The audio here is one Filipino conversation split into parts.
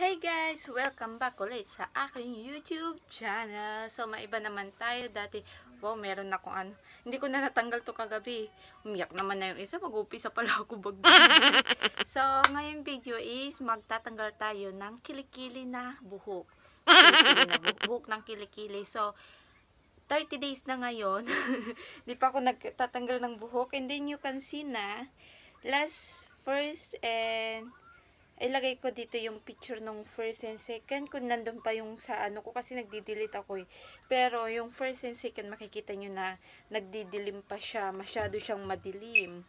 Hey guys! Welcome back ulit sa aking YouTube channel. So, maiba naman tayo dati. Wow, meron na akong ano. Hindi ko na natanggal to kagabi. Umiyak naman na yung isa. Mag-upisa pala ako bagay. so, ngayon video is magtatanggal tayo ng kilikili na buhok. Kilikili na buhok, ng kilikili. So, 30 days na ngayon. Hindi pa ako nagtatanggal ng buhok. And then you can see na last, first, and ilagay ko dito yung picture ng first and second kung nandun pa yung sa ano ko kasi nagdi-delete ako eh. Pero yung first and second makikita nyo na nagdidilim pa siya. Masyado siyang madilim.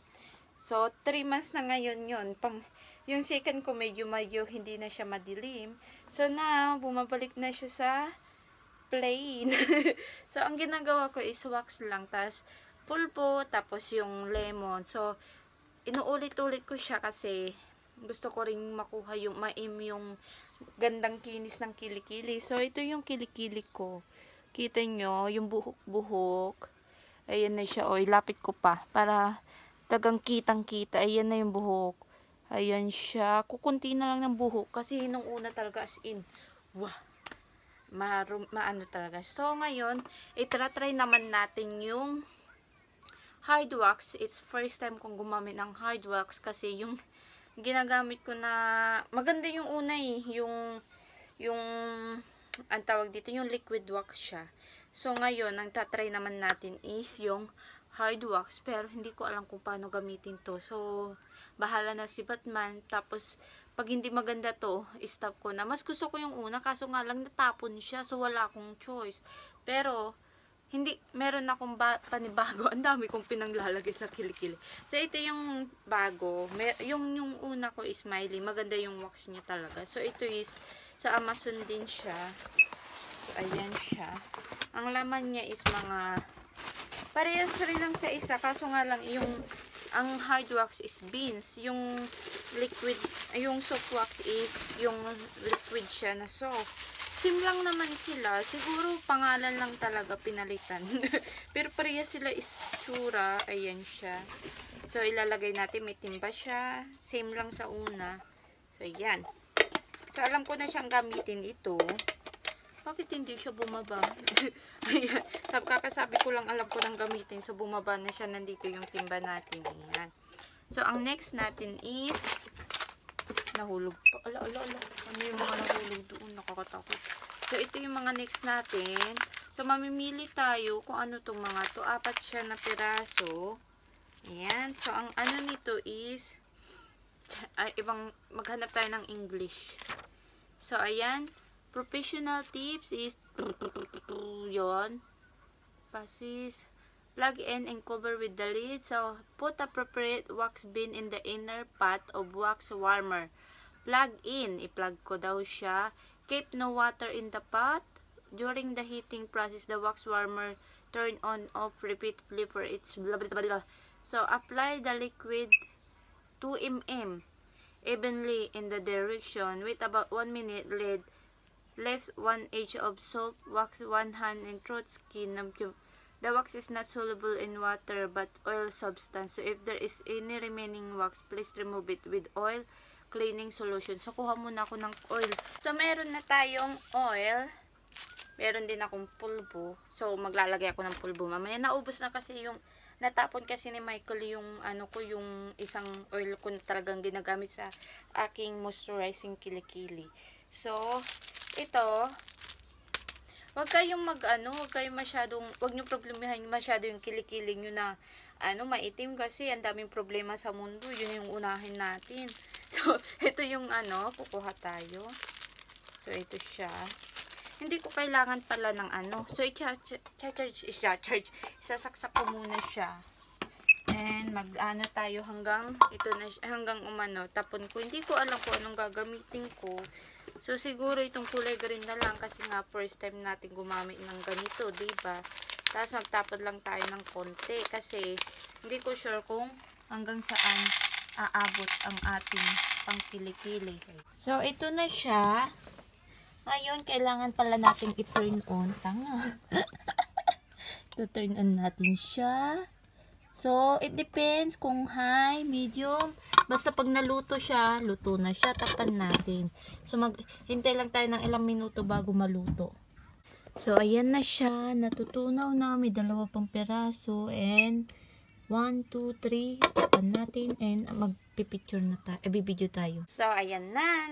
So, 3 months na ngayon yun. Pang, yung second ko medyo medyo hindi na siya madilim. So, now, bumabalik na siya sa plain. so, ang ginagawa ko is wax lang. Tapos, pulpo, tapos yung lemon. So, inuulit-ulit ko siya kasi gusto ko ring makuha yung maim yung gandang kinis ng kilikili. So, ito yung kilikili ko. Kita nyo, yung buhok-buhok. Ayan na siya. O, ilapit ko pa. Para tagang kitang-kita. Ayan na yung buhok. Ayan siya. Kukunti na lang ng buhok. Kasi nung una talaga as in. Wah. Marum, maano talaga. So, ngayon, itratry naman natin yung hard wax. It's first time kong gumamit ng hard wax kasi yung ginagamit ko na, maganda yung una eh, yung, yung, ang tawag dito, yung liquid wax siya. So, ngayon, ang tatry naman natin is yung hard wax, pero hindi ko alam kung paano gamitin to. So, bahala na si Batman. Tapos, pag hindi maganda to, stop ko na. Mas gusto ko yung una, kaso nga lang natapon siya, so wala akong choice. Pero, hindi, meron akong ba, panibago. Ang dami kong pinanglalagay sa kilikili. So, ito yung bago. Mer yung, yung una ko is Miley. Maganda yung wax niya talaga. So, ito is, sa Amazon din siya. So, ayan siya. Ang laman niya is mga, parehas rin lang sa isa. Kaso nga lang, yung ang hard wax is beans. Yung liquid, yung soft wax is yung liquid siya na soft. Sim lang naman sila. Siguro pangalan lang talaga pinalitan. Pero pareha sila is tsura. Ayan siya. So, ilalagay natin. May timba siya. Same lang sa una. So, ayan. So, alam ko na siyang gamitin ito. Bakit hindi siya bumaba? Ayan. Kakasabi ko lang alam ko nang gamitin. So, bumaba na siya. Nandito yung timba natin. Ayan. So, ang next natin is nahulog pa. Ala, ala, ala. Ano yung mga nahulog doon? Nakakatakot. So, ito yung mga next natin. So, mamimili tayo kung ano itong mga to. Apat siya na piraso. Ayan. So, ang ano nito is ay, ibang maghanap tayo ng English. So, ayan. Professional tips is yon Passes. Plug in and cover with the lid. So, put appropriate wax bin in the inner part of wax warmer. Plug in. I-plug ko daw siya. Keep no water in the pot. During the heating process, the wax warmer turn on off repeatedly for its So, apply the liquid 2 mm evenly in the direction. with about 1 minute. Lid left one edge of salt, wax one hand, and throat skin The wax is not soluble in water but oil substance. So, if there is any remaining wax, please remove it with oil cleaning solution. So, kuha muna ako ng oil. So, meron na tayong oil. Meron din akong pulbo. So, maglalagay ako ng pulbo mamaya. Naubos na kasi yung natapon kasi ni Michael yung ano ko yung isang oil ko na talagang ginagamit sa aking moisturizing kilikili. So, ito, wag kayong mag ano, wag kayong masyadong, wag niyo problemahin masyado yung kilikili niyo na ano, maitim kasi ang daming problema sa mundo, yun yung unahin natin. So, ito yung ano, kukuha tayo. So, ito siya. Hindi ko kailangan pala ng ano. So, i-charge, i-charge, isasaksak ko muna siya. And mag-ano tayo hanggang ito na hanggang umano tapon ko. Hindi ko alam kung anong gagamitin ko. So siguro itong kulay green na lang kasi nga first time natin gumamit ng ganito, 'di ba? Tapos magtapon lang tayo ng konti kasi hindi ko sure kung hanggang saan aabot ang ating pangkilikili. So ito na siya. Ngayon kailangan pala nating i-turn on tanga. to turn on natin siya. So, it depends kung high, medium. Basta pag naluto siya, luto na siya. Tapan natin. So, mag hintay lang tayo ng ilang minuto bago maluto. So, ayan na siya. Natutunaw na. May dalawa pang peraso. And, 1, 2, 3. Tapan natin. And, magpipicture na tayo. Eh, bibidyo tayo. So, ayan na.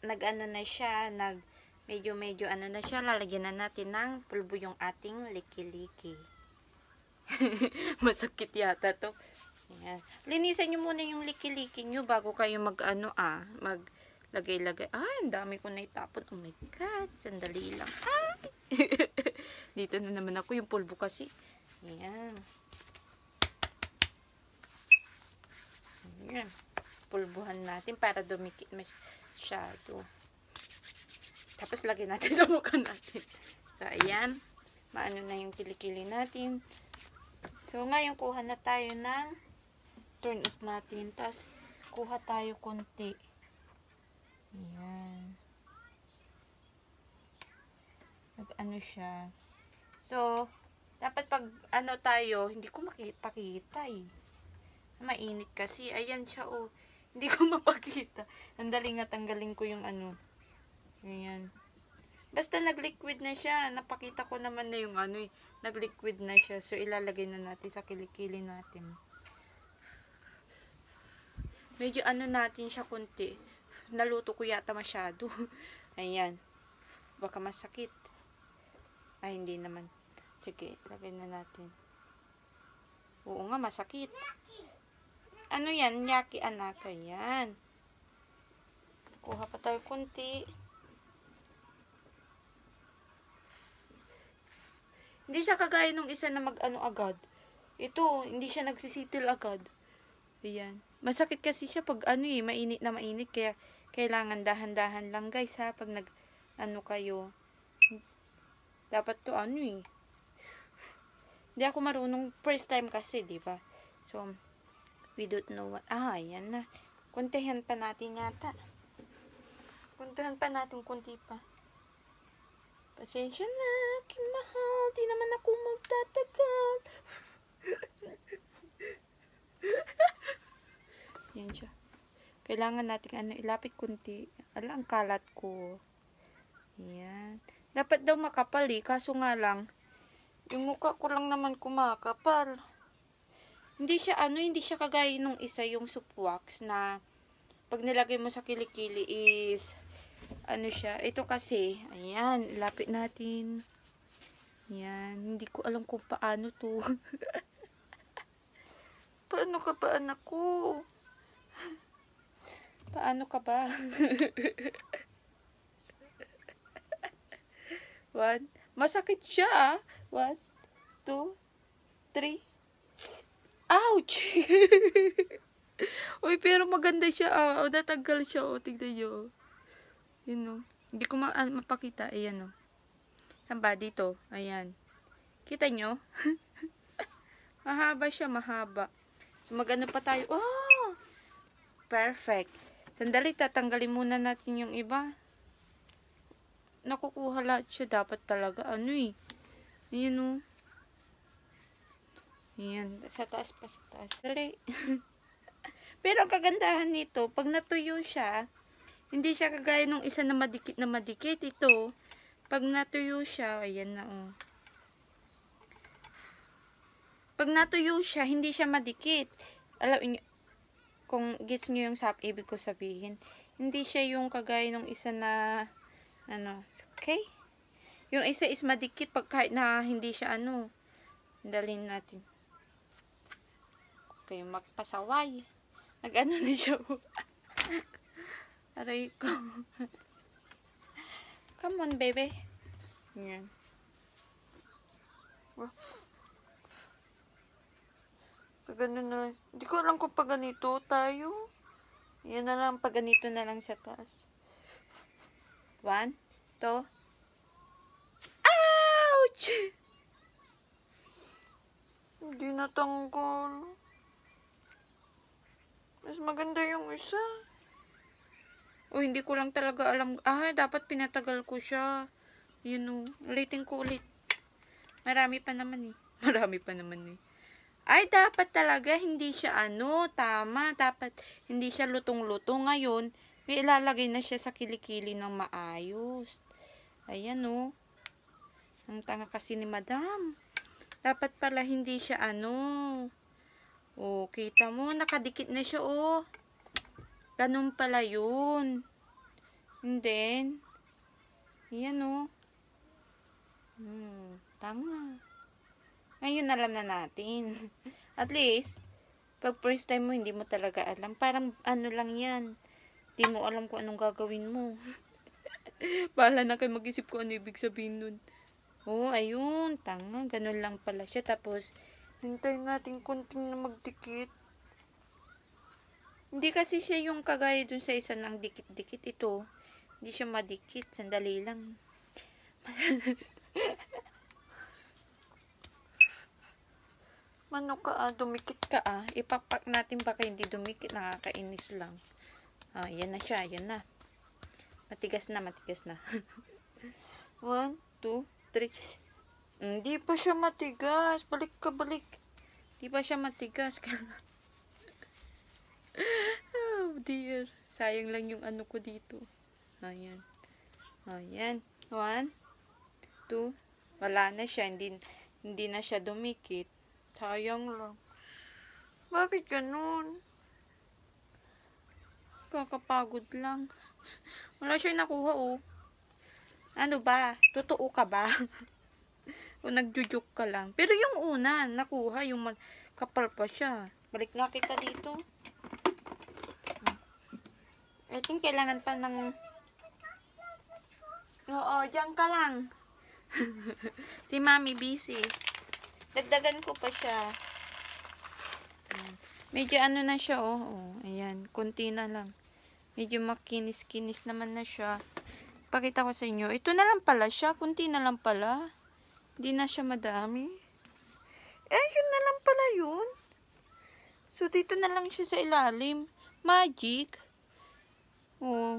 Nag-ano na siya. Nag, medyo, medyo ano na siya. Lalagyan na natin ng pulbo yung ating liki-liki. Masakit yata to. Ayan. Linisin nyo muna yung liki-liki nyo bago kayo mag-ano ah. Maglagay-lagay. Ah, ang dami ko na itapon. Oh my God. Sandali lang. Ay! Dito na naman ako yung pulbo kasi. Ayan. Ayan. Pulbuhan natin para dumikit masyado. Tapos lagyan natin sa mukha natin. So, ayan. Maano na yung kilikili natin. So, ngayon, kuha na tayo ng turn it natin. Tapos, kuha tayo konti. Ayan. Nag-ano siya. So, dapat pag ano tayo, hindi ko makikita eh. Mainit kasi. Ayan siya oh. Hindi ko mapakita. Ang daling nga tanggalin ko yung ano. Ayan. Basta nag-liquid na siya. Napakita ko naman na yung ano eh. Nag-liquid na siya. So, ilalagay na natin sa kilikili natin. Medyo ano natin siya kunti. Naluto ko yata masyado. Ayan. Baka masakit. Ay, hindi naman. Sige, lagay na natin. Oo nga, masakit. Ano yan? Yaki anak. Ayan. Kuha pa tayo kunti. Hindi siya kagaya nung isa na mag-ano agad. Ito, hindi siya nagsisitil agad. Ayan. Masakit kasi siya pag ano eh, mainit na mainit. Kaya, kailangan dahan-dahan lang guys ha. Pag nag, ano kayo. Dapat to ano eh. Hindi ako marunong first time kasi, di ba? So, we don't know what. Ah, ayan na. Kuntihan pa natin yata. Kuntihan pa natin, kunti pa. Pasensya na, aking mahal. Di naman ako magtatagal. Yan siya. Kailangan natin ano, ilapit kunti. Ala, ang kalat ko. Yan. Dapat daw makapal eh. Kaso nga lang, yung mukha ko lang naman kumakapal. Hindi siya ano, hindi siya kagaya nung isa yung soap wax na pag nilagay mo sa kilikili is ano siya, ito kasi, ayan, lapit natin. Ayan, hindi ko alam kung paano to. paano ka ba, anak ko? Paano ka ba? One. Masakit siya, ah. One, two, three. Ouch! Uy, pero maganda siya, ah. O, oh, natanggal siya, o. Oh. Tignan niyo, o. Oh. Yun o. Hindi ko ma ah, mapakita. Ayan o. Saan Dito. Ayan. Kita nyo? mahaba siya. Mahaba. So, magano pa tayo. Oh! Perfect. Sandali, tatanggalin muna natin yung iba. Nakukuha lahat siya. Dapat talaga. Ano eh. Ayan o. Ayan. Sa taas pa. Sa taas. Pero ang kagandahan nito, pag natuyo siya, hindi siya kagaya nung isa na madikit na madikit. Ito, pag natuyo siya, ayan na oh. Pag natuyo siya, hindi siya madikit. Alam niyo, kung gets niyo yung sap, ibig ko sabihin. Hindi siya yung kagaya nung isa na, ano, okay? Yung isa is madikit pag kahit na hindi siya ano. Dalhin natin. Okay, magpasaway. Nag-ano na siya. Aray ko. Come on, baby. Yan. Pagano na lang. Hindi ko alam kung pag ganito tayo. Yan na lang, pag ganito na lang sa taas. One, two. Ouch! Hindi natanggal. Mas maganda yung isa. O, oh, hindi ko lang talaga alam. Ah, dapat pinatagal ko siya. You oh. know, ulitin ko ulit. Marami pa naman eh. Marami pa naman eh. Ay, dapat talaga hindi siya ano, tama. Dapat hindi siya lutong-luto. Ngayon, may ilalagay na siya sa kilikili ng maayos. Ayan o. Oh. Ang tanga kasi ni madam. Dapat pala hindi siya ano. Oh, kita mo, nakadikit na siya oh. Ganun pala yun. And then, yan o. Oh. Hmm, tanga. Ngayon alam na natin. At least, pag first time mo, hindi mo talaga alam. Parang ano lang yan. Hindi mo alam kung anong gagawin mo. Bahala na kayo mag-isip ko ano ibig sabihin nun. Oh, ayun. Tanga. Ganun lang pala siya. Tapos, Hintayin natin konting na magdikit. Hindi kasi siya yung kagaya dun sa isa ng dikit-dikit ito. Hindi siya madikit. Sandali lang. Manok ka ah, dumikit ka ah. Ipakpak natin baka hindi dumikit. Nakakainis lang. Ah, yan na siya. Yan na. Matigas na, matigas na. One, two, three. Hindi pa siya matigas. Balik ka, balik. Hindi pa siya matigas. Kaya oh dear. Sayang lang yung ano ko dito. Ayan. Ayan. One. Two. Wala na siya. Hindi, hindi na siya dumikit. Sayang lang. Bakit ganun? Kakapagod lang. Wala siya nakuha oh. Ano ba? Totoo ka ba? o nagjujuk ka lang. Pero yung una, nakuha, yung kapal pa siya. Balik nga kita dito. I think kailangan pa ng... Oo, dyan ka lang. si Mami busy. Dagdagan ko pa siya. Medyo ano na siya, oh. oh ayan, konti na lang. Medyo makinis-kinis naman na siya. Pakita ko sa inyo. Ito na lang pala siya. konti na lang pala. Hindi na siya madami. Eh, yun na lang pala yun. So, dito na lang siya sa ilalim. Magic. Oh.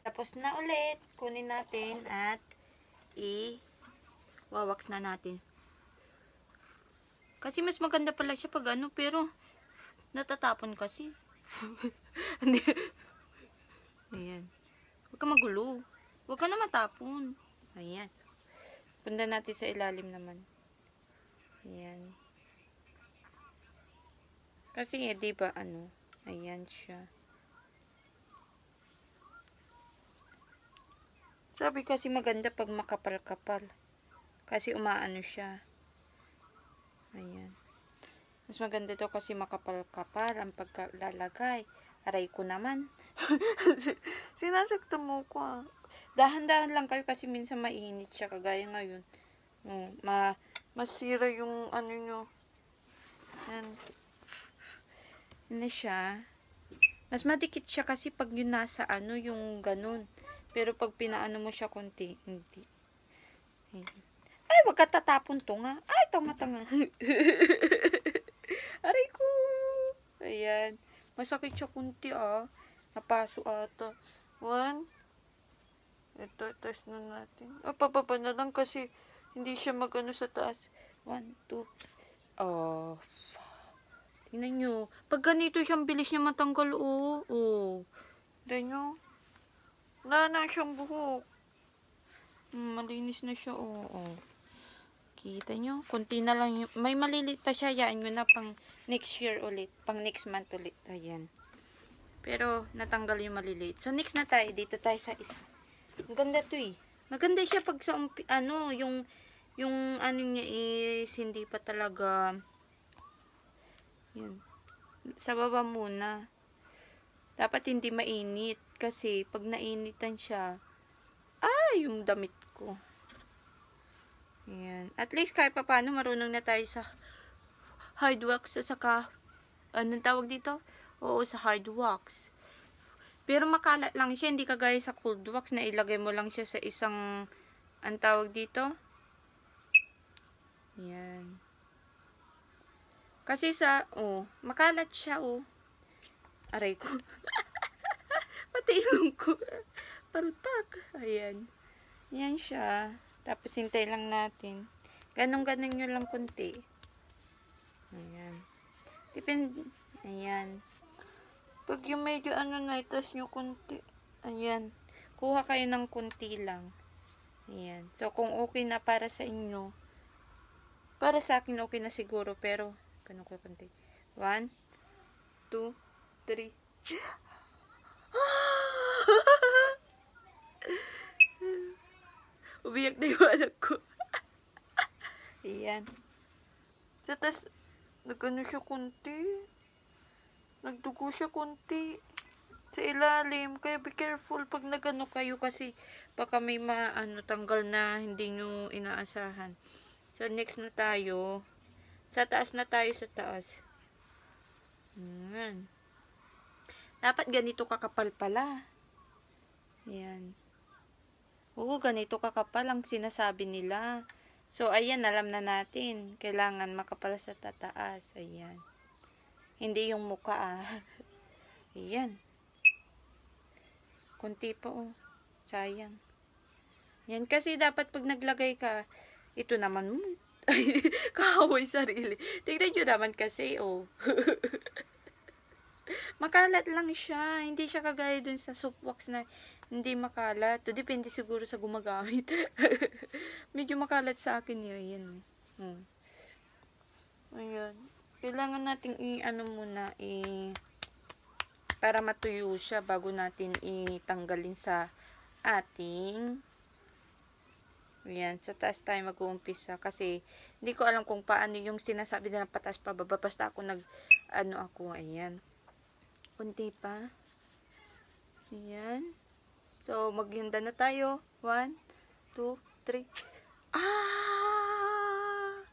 Tapos na ulit. Kunin natin at i wawax na natin. Kasi mas maganda pala siya pag ano, pero natatapon kasi. Ayan. Huwag ka magulo. Huwag ka na matapon. Ayan. Punda natin sa ilalim naman. Ayan. Kasi, eh, di ba ano, ayan siya. Sabi kasi maganda pag makapal-kapal. Kasi umaano siya. Ayan. Mas maganda to kasi makapal-kapal ang paglalagay. Aray ko naman. Sinasakta mo ko ah. Dahan-dahan lang kayo kasi minsan mainit siya kagaya ngayon. No, oh, ma masira yung ano nyo. Yan. Ano siya. Mas madikit siya kasi pag yun nasa ano yung ganun. Pero pag pinaano mo siya konti, hindi. Ayan. Ay, wag katatapon to nga. Ay, tanga-tanga. Aray ko. Ayan. Masakit siya kunti ah. Napaso ata. One. Ito, test na natin. Oh, pababa na lang kasi hindi siya magano sa taas. One, two. Oh, Tingnan nyo. Pag ganito siyang bilis niya matanggal, Oh, oh. Tingnan nyo. Wala na siyang buhok. Hmm, malinis na siya, oo. oo. Kita nyo? Kunti na lang yung, may malilit pa siya, yaan nyo na pang next year ulit. Pang next month ulit. Ayan. Pero, natanggal yung maliliit. So, next na tayo. Dito tayo sa isa. Maganda to eh. Maganda siya pag sa, ano, yung, yung, ano niya is, hindi pa talaga, yun. Sa baba muna. Dapat hindi mainit. Kasi, pag nainitan siya, ah, yung damit ko. Ayan. At least, kahit pa paano marunong na tayo sa hard wax sa saka, anong tawag dito? Oo, sa hard wax. Pero makalat lang siya, hindi kagaya sa cold wax na ilagay mo lang siya sa isang, ang tawag dito? Ayan. Kasi sa, oh, makalat siya, oh. Aray ko. Pati ilong ko. Parutak. Ayan. Yan siya. Tapos hintay lang natin. Ganong-ganon nyo lang kunti. Ayan. Depend... Ayan. Pag yung medyo ano na, itas nyo kunti. Ayan. Kuha kayo ng kunti lang. Ayan. So, kung okay na para sa inyo, para sa akin okay na siguro, pero, ganun ko kunti. One, two, three. Ubiyak na yung anak ko. Ayan. So, tas, nagano siya kunti. Nagdugo siya kunti. Sa ilalim. Kaya be careful pag nagano kayo kasi baka may maano tanggal na hindi nyo inaasahan. So, next na tayo. Sa taas na tayo sa taas. Ayan. Dapat ganito kakapal pala. Ayan. Oo, ganito kakapal ang sinasabi nila. So, ayan, alam na natin. Kailangan makapal sa tataas. Ayan. Hindi yung mukha, ah. ayan. Kunti po, oh. Sayang. Yan, kasi dapat pag naglagay ka, ito naman, hmm, kahaway sarili. Tignan nyo naman kasi, oh. makalat lang siya. Hindi siya kagaya dun sa soapbox na hindi makalat. To, depende siguro sa gumagamit. Medyo makalat sa akin yun. Ayan. Eh. Hmm. Ayan. Kailangan natin i-ano muna i- para matuyo siya bago natin itanggalin sa ating Ayan, sa taas tayo mag-uumpisa kasi hindi ko alam kung paano yung sinasabi na patas pababa basta ako nag ano ako, ayan. Kunti pa. Ayan. So, maghinda na tayo. One, two, three. Ah!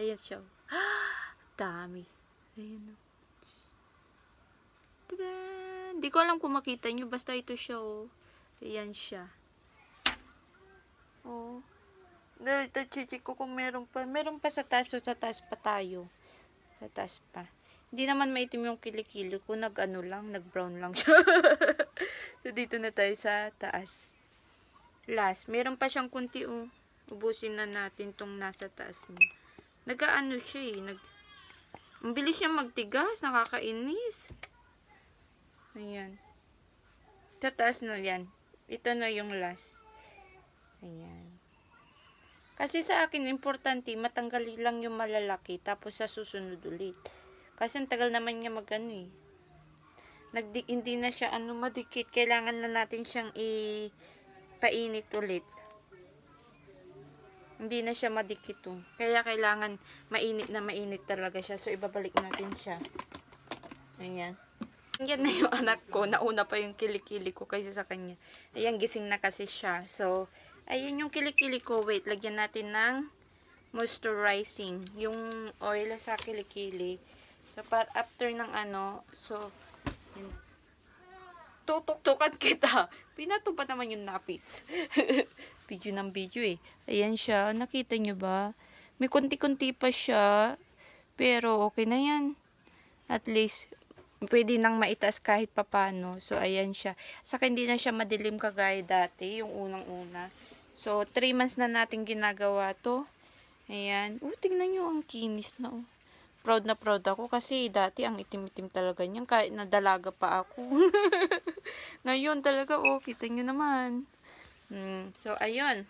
Ayan siya. Ah! Dami. Ayan oh. Tada! Hindi ko alam kung makita nyo. Basta ito siya o. Oh. Ayan siya. Oh. Dito, chichi ko kung meron pa. Meron pa sa taas. So, oh. sa taas pa tayo. Sa taas pa. Hindi naman maitim yung kilikili ko. Nag-ano lang, nag-brown lang siya. so, dito na tayo sa taas. Last, meron pa siyang kunti, oh. Ubusin na natin tong nasa taas niya. Nag-ano siya, eh. Nag Ang bilis niya magtigas. Nakakainis. Ayan. Sa taas na yan. Ito na yung last. Ayan. Kasi sa akin, importante, matanggalin lang yung malalaki, tapos sa susunod ulit. Kasi ang tagal naman niya magano eh. Nagdi hindi na siya ano madikit. Kailangan na natin siyang ipainit ulit. Hindi na siya madikit oh. Kaya kailangan mainit na mainit talaga siya. So ibabalik natin siya. Ayan. Yan na yung anak ko. Nauna pa yung kilikili ko kaysa sa kanya. Ayan, gising na kasi siya. So, ayan yung kilikili ko. Wait, lagyan natin ng moisturizing. Yung oil sa kilikili. So, par after ng ano, so, yun. tutuktukan kita. Pinatupa naman yung napis. video ng video eh. Ayan siya. Nakita nyo ba? May konti-konti pa siya. Pero, okay na yan. At least, pwede nang maitaas kahit papano. So, ayan siya. Saka hindi na siya madilim kagaya dati, yung unang-una. So, 3 months na natin ginagawa to. Ayan. Uh, tingnan nyo ang kinis na oh proud na proud ako kasi dati ang itim-itim talaga niyan kahit nadalaga pa ako. Ngayon talaga oh, kita niyo naman. Mm, so ayun.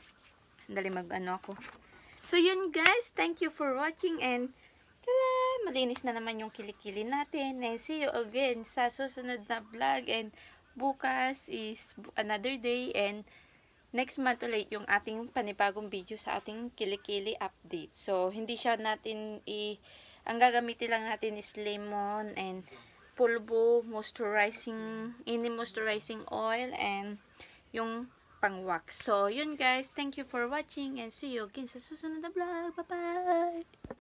Dali mag-ano ako. So yun guys, thank you for watching and tada! Malinis na naman yung kilikili natin and see you again sa susunod na vlog and bukas is another day and next month ulit yung ating panibagong video sa ating kilikili update. So, hindi siya natin i- ang gagamitin lang natin is lemon and pulbo, moisturizing, any moisturizing oil, and yung pang-wax. So, yun guys. Thank you for watching and see you again sa susunod na vlog. Bye-bye!